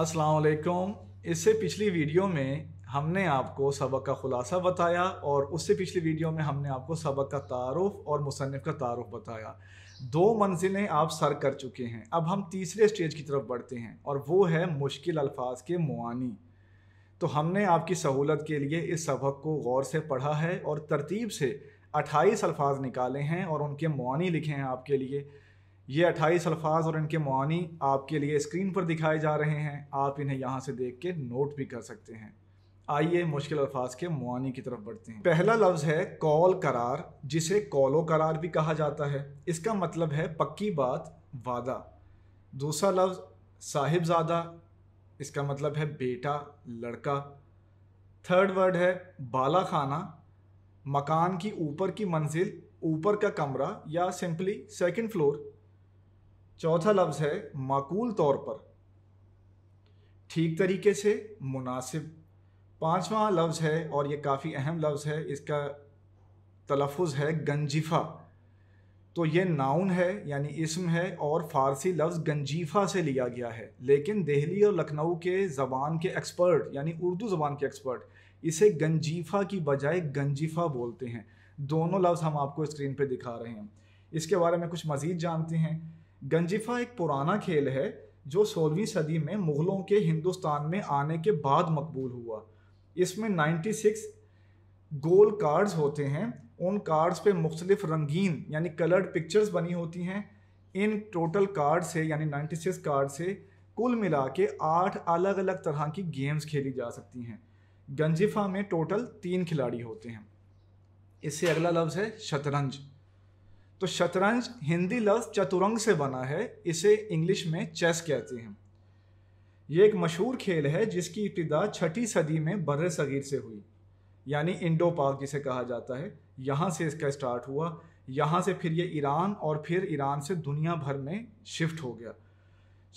असलकुम इससे पिछली वीडियो में हमने आपको सबक का ख़ुलासा बताया और उससे पिछली वीडियो में हमने आपको सबक का तारफ़ और मुसनफ़ का तारफ़ बताया दो मंजिलें आप सर कर चुके हैं अब हम तीसरे स्टेज की तरफ बढ़ते हैं और वो है मुश्किल अल्फाज के मुआनी तो हमने आपकी सहूलत के लिए इस सबक को गौर से पढ़ा है और तरतीब से अट्ठाईस अल्फाज निकाले हैं और उनके मुआनी लिखे हैं आपके लिए ये अट्ठाईस अल्फाज और इनके मानी आपके लिए स्क्रीन पर दिखाए जा रहे हैं आप इन्हें यहाँ से देख के नोट भी कर सकते हैं आइए मुश्किल अल्फाज के मानी की तरफ बढ़ते हैं पहला लफ्ज़ है कौल करार जिसे कौलो करार भी कहा जाता है इसका मतलब है पक्की बात वादा दूसरा लफ्ज़ साहिबजादा इसका मतलब है बेटा लड़का थर्ड वर्ड है बाला खाना मकान की ऊपर की मंजिल ऊपर का कमरा या सिंपली सेकंड फ्लोर चौथा लफ्ज है माकूल तौर पर ठीक तरीके से मुनासिब पांचवा लफ्ज है और ये काफ़ी अहम लफ्ज़ है इसका तलफ़ है गंजीफ़ा तो ये नाउन है यानी इसम है और फारसी लफ्ज़ गंजीफ़ा से लिया गया है लेकिन दिल्ली और लखनऊ के ज़बान के एक्सपर्ट यानी उर्दू ज़बान के एक्सपर्ट इसे गंजीफ़ा की बजाय गंजीफ़ा बोलते हैं दोनों लफ्ज़ हम आपको स्क्रीन पर दिखा रहे हैं इसके बारे में कुछ मज़ीद जानते हैं गंजीफा एक पुराना खेल है जो सोलहवीं सदी में मुग़लों के हिंदुस्तान में आने के बाद मकबूल हुआ इसमें 96 गोल कार्ड्स होते हैं उन कार्ड्स पे मुख्तलिफ रंगीन यानी कलर्ड पिक्चर्स बनी होती हैं इन टोटल कार्ड से यानी 96 कार्ड से कुल मिला के आठ अलग अलग तरह की गेम्स खेली जा सकती हैं गंजिफा में टोटल तीन खिलाड़ी होते हैं इससे अगला लफ्ज़ है शतरंज तो शतरंज हिंदी लफ्ज चतुरंग से बना है इसे इंग्लिश में चेस कहते हैं ये एक मशहूर खेल है जिसकी इब्तदा छठी सदी में बर्र सगीर से हुई यानी इंडो पाक जिसे कहा जाता है यहाँ से इसका स्टार्ट हुआ यहाँ से फिर ये ईरान और फिर ईरान से दुनिया भर में शिफ्ट हो गया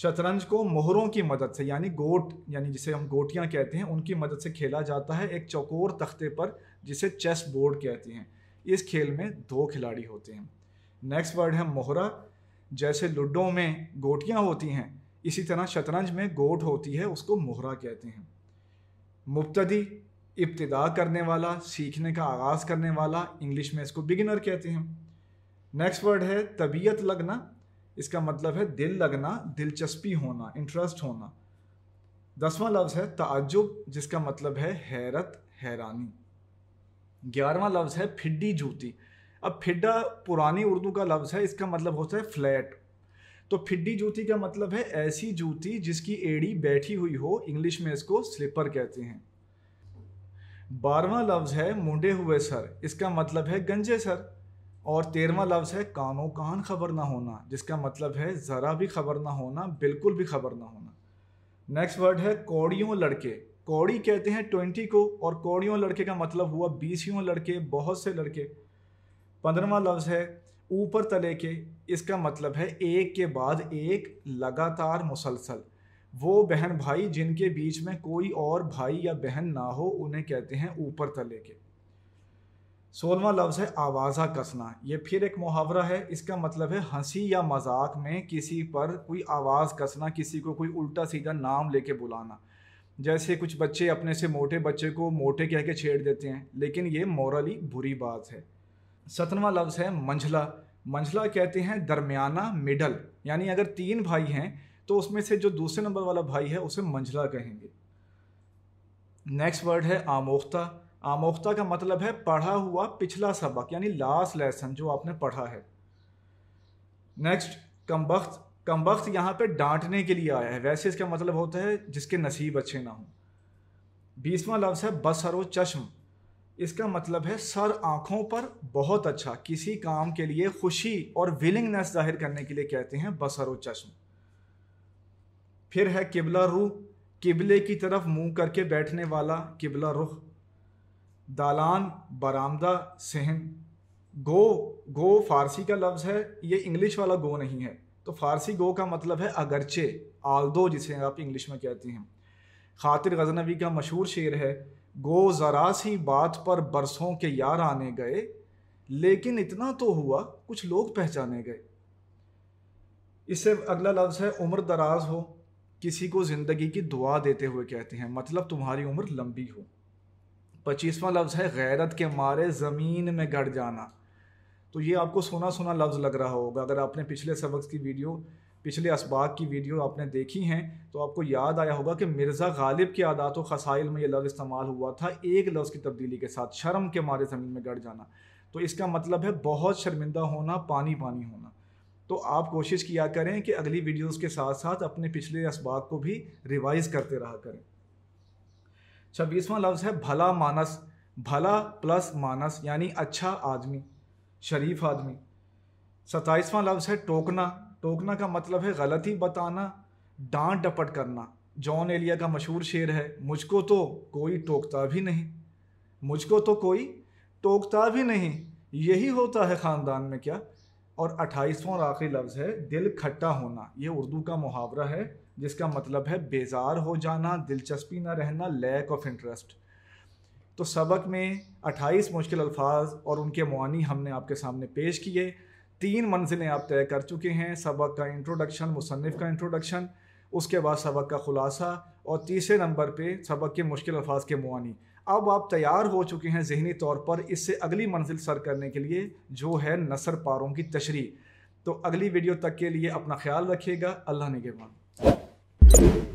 शतरंज को मोहरों की मदद से यानी गोट यानी जिसे हम गोटियाँ कहते हैं उनकी मदद से खेला जाता है एक चौकोर तख्ते पर जिसे चेस बोर्ड कहते हैं इस खेल में दो खिलाड़ी होते हैं नेक्स्ट वर्ड है मोहरा जैसे लूडो में गोटियाँ होती हैं इसी तरह शतरंज में गोट होती है उसको मोहरा कहते हैं मुबतदी इब्तदा करने वाला सीखने का आगाज़ करने वाला इंग्लिश में इसको बिगिनर कहते हैं नेक्स्ट वर्ड है तबीयत लगना इसका मतलब है दिल लगना दिलचस्पी होना इंटरेस्ट होना दसवां लफ्ज़ है ताज्जुब जिसका मतलब है हैरत हैरानी ग्यारहवा लफ्ज़ है फिड्डी जूती अब फिड्डा पुरानी उर्दू का लफ्ज़ है इसका मतलब होता है फ्लैट तो फिड्डी जूती का मतलब है ऐसी जूती जिसकी एड़ी बैठी हुई हो इंग्लिश में इसको स्लीपर कहते हैं बारवा लफ्ज़ है मुंडे हुए सर इसका मतलब है गंजे सर और तेरहवा लफ्ज़ है कानों कान खबर ना होना जिसका मतलब है ज़रा भी खबर ना होना बिल्कुल भी खबर ना होना नेक्स्ट वर्ड है कौड़ियों लड़के कौड़ी कहते हैं ट्वेंटी को और कौड़ियों लड़के का मतलब हुआ बीसियों लड़के बहुत से लड़के पंद्रहवा लफ्ज़ है ऊपर तले के इसका मतलब है एक के बाद एक लगातार मुसलसल वो बहन भाई जिनके बीच में कोई और भाई या बहन ना हो उन्हें कहते हैं ऊपर तले के सोलवा लफ्ज़ है आवाज़ा कसना ये फिर एक मुहावरा है इसका मतलब है हंसी या मजाक में किसी पर कोई आवाज़ कसना किसी को कोई उल्टा सीधा नाम लेके बुलाना जैसे कुछ बच्चे अपने से मोटे बच्चे को मोटे कह के छेड़ देते हैं लेकिन ये मॉरली बुरी बात है सतनवा लफ्ज़ है मंझला मंझला कहते हैं दरमियाना मिडल यानी अगर तीन भाई हैं तो उसमें से जो दूसरे नंबर वाला भाई है उसे मंझला कहेंगे नेक्स्ट वर्ड है आमोख्ता आमोख्ता का मतलब है पढ़ा हुआ पिछला सबक यानी लास्ट लेसन जो आपने पढ़ा है नेक्स्ट कमबख्त कमबख्त यहाँ पर डांटने के लिए आया है वैसे इसका मतलब होता है जिसके नसीब अच्छे ना हों बीसवा लफ्ज़ है बसरो चश्म इसका मतलब है सर आंखों पर बहुत अच्छा किसी काम के लिए खुशी और विलिंगनेस जाहिर करने के लिए कहते हैं बसर चश्म फिर है किबला रूह किबले की तरफ मुंह करके बैठने वाला किबला रुख दालान बरामदा सहन गो गो फारसी का लफ्ज़ है ये इंग्लिश वाला गो नहीं है तो फारसी गो का मतलब है अगरचे आलदो जिसे आप इंग्लिश में कहते हैं खातिर गजनवी का मशहूर शेर है गो ज़रा सी बात पर बरसों के यार आने गए लेकिन इतना तो हुआ कुछ लोग पहचाने गए इससे अगला लफ्ज़ है उम्र दराज हो किसी को ज़िंदगी की दुआ देते हुए कहते हैं मतलब तुम्हारी उम्र लंबी हो पच्चीसवां लफ्ज़ है गैरत के मारे ज़मीन में गड़ जाना तो ये आपको सोना सोना लफ्ज़ लग रहा होगा अगर आपने पिछले सबक की वीडियो पिछले इसबाक की वीडियो आपने देखी हैं तो आपको याद आया होगा कि मिर्ज़ा गालिब के आदात खसाइल में यह लफ्ज़ इस्तेमाल हुआ था एक लफ्ज़ की तब्दीली के साथ शर्म के मारे ज़मीन में गड़ जाना तो इसका मतलब है बहुत शर्मिंदा होना पानी पानी होना तो आप कोशिश किया करें कि अगली वीडियोज़ के साथ साथ अपने पिछले इसबाक को भी रिवाइज़ करते रहा करें छब्बीसवा लफ्ज़ है भला मानस भला प्लस मानस यानी अच्छा आदमी शरीफ आदमी सत्ताईसवां लफ्ज़ है टोकना टोकना का मतलब है गलत ही बताना डांट डपट करना जॉन एलिया का मशहूर शेर है मुझको तो कोई टोकता भी नहीं मुझको तो कोई टोकता भी नहीं यही होता है ख़ानदान में क्या और अट्ठाईसवां और आखिरी लफ्ज़ है दिल खट्टा होना ये उर्दू का मुहावरा है जिसका मतलब है बेजार हो जाना दिलचस्पी ना रहना लैक ऑफ इंटरेस्ट तो सबक में 28 मुश्किल अल्फाज और उनके मानी हमने आपके सामने पेश किए तीन मंजिलें आप तय कर चुके हैं सबक का इंट्रोडक्शन मुसनफ़ का इंट्रोडक्शन उसके बाद सबक का ख़ुलासा और तीसरे नंबर पे सबक के मुश्किल अल्फाज के मुआनी अब आप तैयार हो चुके हैं जहनी तौर पर इससे अगली मंजिल सर करने के लिए जो है नसर पारों की तशरी तो अगली वीडियो तक के लिए अपना ख्याल रखिएगा अल्लाह ने के